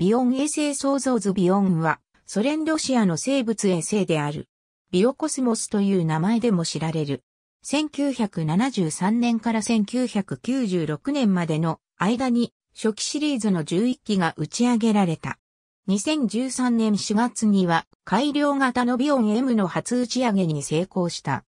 ビオン衛星創造図ビオンは、ソ連ロシアの生物衛星である。ビオコスモスという名前でも知られる。1973年から1996年までの間に初期シリーズの11機が打ち上げられた。2013年4月には改良型のビオン M の初打ち上げに成功した。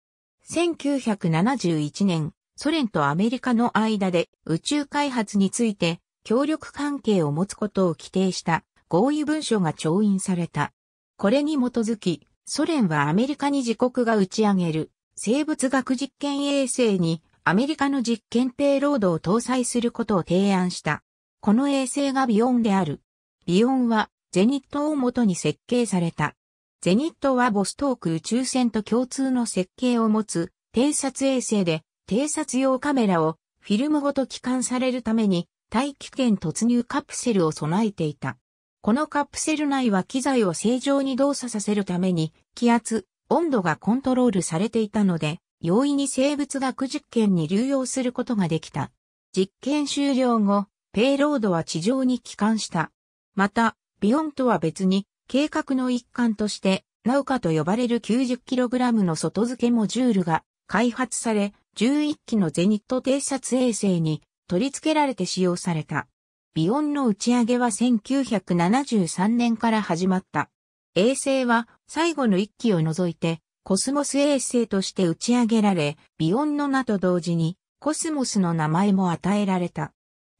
1971年、ソ連とアメリカの間で宇宙開発について協力関係を持つことを規定した合意文書が調印された。これに基づき、ソ連はアメリカに自国が打ち上げる生物学実験衛星にアメリカの実験ペイロードを搭載することを提案した。この衛星がビヨンである。ビヨンはゼニットを元に設計された。ゼニットはボストーク宇宙船と共通の設計を持つ偵察衛星で偵察用カメラをフィルムごと帰還されるために大気圏突入カプセルを備えていた。このカプセル内は機材を正常に動作させるために気圧、温度がコントロールされていたので、容易に生物学実験に流用することができた。実験終了後、ペイロードは地上に帰還した。また、ビヨンとは別に、計画の一環として、ナウカと呼ばれる 90kg の外付けモジュールが開発され、11機のゼニット偵察衛星に取り付けられて使用された。ビオンの打ち上げは1973年から始まった。衛星は最後の一機を除いてコスモス衛星として打ち上げられ、ビオンの名と同時にコスモスの名前も与えられた。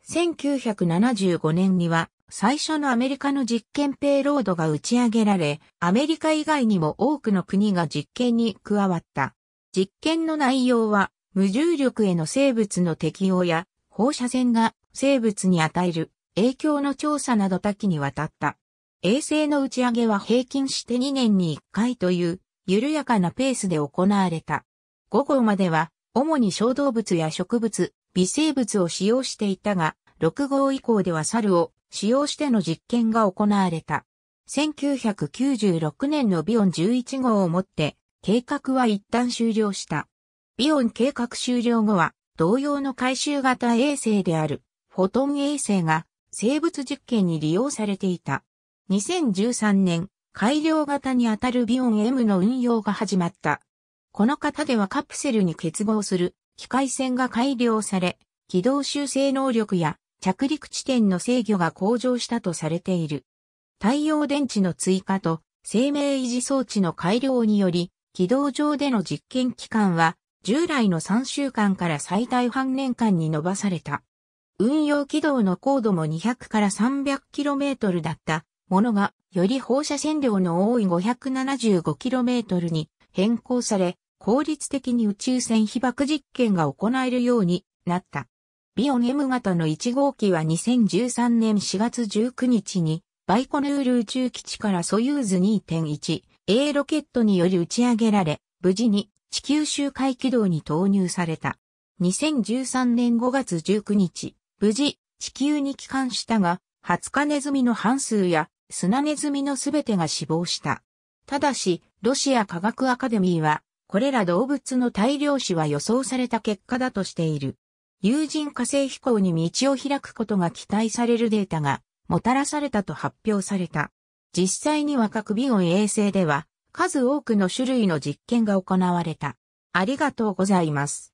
1975年には最初のアメリカの実験ペイロードが打ち上げられ、アメリカ以外にも多くの国が実験に加わった。実験の内容は無重力への生物の適用や放射線が生物に与える影響の調査など多岐にわたった。衛星の打ち上げは平均して2年に1回という緩やかなペースで行われた。午後までは主に小動物や植物、微生物を使用していたが、6号以降では猿を使用しての実験が行われた。1996年のビオン11号をもって計画は一旦終了した。ビオン計画終了後は同様の回収型衛星であるフォトン衛星が生物実験に利用されていた。2013年、改良型にあたるビオン M の運用が始まった。この型ではカプセルに結合する機械線が改良され、軌道修正能力や着陸地点の制御が向上したとされている。太陽電池の追加と生命維持装置の改良により、軌道上での実験期間は従来の3週間から最大半年間に伸ばされた。運用軌道の高度も200から 300km だったものが、より放射線量の多い 575km に変更され、効率的に宇宙船被爆実験が行えるようになった。ビオン M 型の1号機は2013年4月19日に、バイコヌール宇宙基地からソユーズ 2.1A ロケットにより打ち上げられ、無事に地球周回軌道に投入された。2013年5月19日、無事、地球に帰還したが、ハツカネズミの半数や、スナネズミのすべてが死亡した。ただし、ロシア科学アカデミーは、これら動物の大量死は予想された結果だとしている。有人火星飛行に道を開くことが期待されるデータが、もたらされたと発表された。実際にはく、ビオン衛星では、数多くの種類の実験が行われた。ありがとうございます。